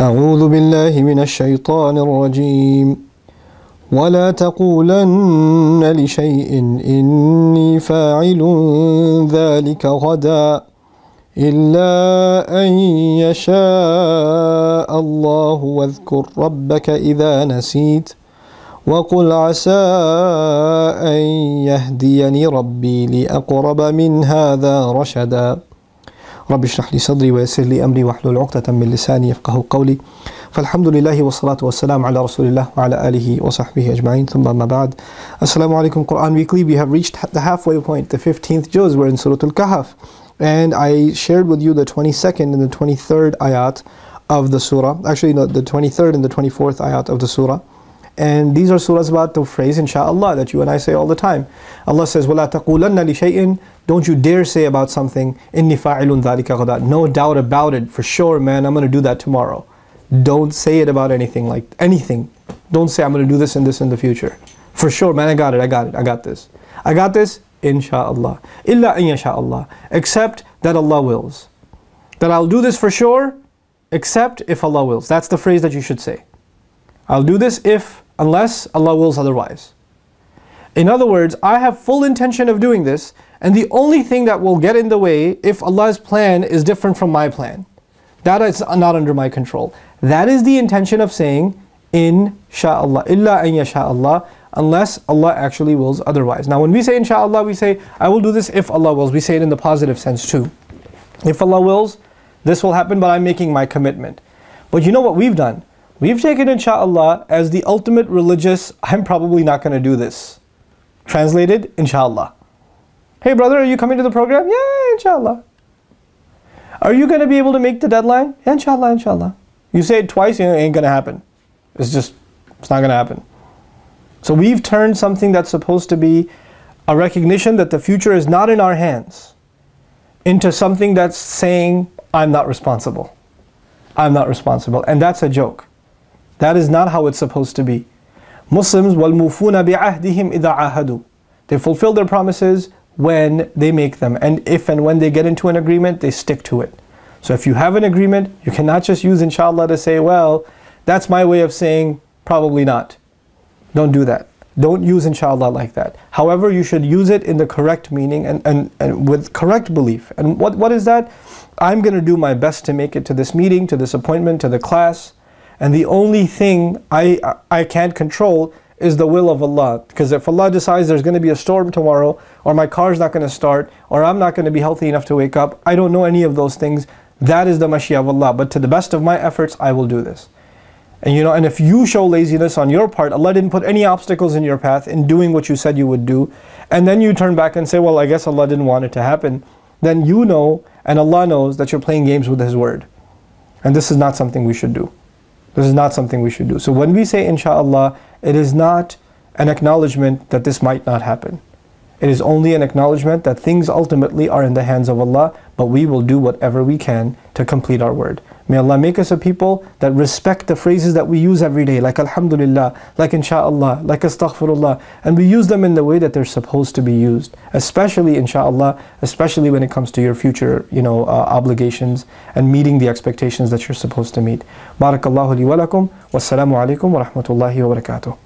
أعوذ بالله من الشيطان الرجيم ولا تقولن لشيء إني فاعل ذلك غدا إلا أن يشاء الله واذكر ربك إذا نسيت وقل عسى أن يهديني ربي لأقرب من هذا رشداً رب اشرح لي صدري ويسر لي أمري واحلل عقدة من لساني يفقه قولي فالحمد لله والصلاة والسلام على رسول الله وعلى آله وصحبه أجمعين ثم أما بعد السلام عليكم Quran Weekly We have reached the halfway point the 15th juz we're in Surah Al-Kahf and I shared with you the 22nd and the 23rd ayat of the surah actually no, the 23rd and the 24th ayat of the surah And these are surahs about the phrase, insha'Allah, that you and I say all the time. Allah says, وَلَا تَقُولَنَّ لِشَيْءٍ don't you dare say about something, إِنِّي فَاعِلٌ ذَلِكَ غَدًا No doubt about it, for sure, man, I'm going to do that tomorrow. Don't say it about anything, like anything. Don't say, I'm going to do this and this in the future. For sure, man, I got it, I got it, I got this. I got this, inshaAllah. إِلَّا إِن Allah. Except that Allah wills. That I'll do this for sure, except if Allah wills. That's the phrase that you should say. I'll do this if, unless Allah wills otherwise. In other words, I have full intention of doing this, and the only thing that will get in the way if Allah's plan is different from my plan. That is not under my control. That is the intention of saying, Insha'Allah, illa an yasha'Allah, unless Allah actually wills otherwise. Now when we say Insha'Allah, we say, I will do this if Allah wills. We say it in the positive sense too. If Allah wills, this will happen, but I'm making my commitment. But you know what we've done? We've taken Insha'Allah as the ultimate religious, I'm probably not going to do this. Translated, Insha'Allah. Hey brother, are you coming to the program? Yeah, inshallah. Are you going to be able to make the deadline? inshallah, inshallah. You say it twice, it ain't going to happen. It's just, it's not going to happen. So we've turned something that's supposed to be a recognition that the future is not in our hands into something that's saying, I'm not responsible. I'm not responsible. And that's a joke. That is not how it's supposed to be. Muslims, وَالْمُوفُونَ بِعَهْدِهِمْ إِذَا عَاهَدُوا They fulfill their promises when they make them. And if and when they get into an agreement, they stick to it. So if you have an agreement, you cannot just use inshallah to say, well, that's my way of saying probably not. Don't do that. Don't use inshallah like that. However, you should use it in the correct meaning and, and, and with correct belief. And what, what is that? I'm going to do my best to make it to this meeting, to this appointment, to the class. And the only thing I, I can't control is the will of Allah. Because if Allah decides there's going to be a storm tomorrow, or my car's not going to start, or I'm not going to be healthy enough to wake up, I don't know any of those things. That is the Mashiach of Allah. But to the best of my efforts, I will do this. And you know, and if you show laziness on your part, Allah didn't put any obstacles in your path in doing what you said you would do, and then you turn back and say, Well, I guess Allah didn't want it to happen, then you know and Allah knows that you're playing games with His word. And this is not something we should do. This is not something we should do. So when we say inshallah, it is not an acknowledgement that this might not happen. It is only an acknowledgement that things ultimately are in the hands of Allah, but we will do whatever we can to complete our word. May Allah make us a people that respect the phrases that we use every day, like Alhamdulillah, like Insha'Allah, like Astaghfirullah, and we use them in the way that they're supposed to be used, especially Insha'Allah, especially when it comes to your future, you know, uh, obligations and meeting the expectations that you're supposed to meet. Barakallahu li wa wassalamu alaikum wa rahmatullahi wa barakatuh.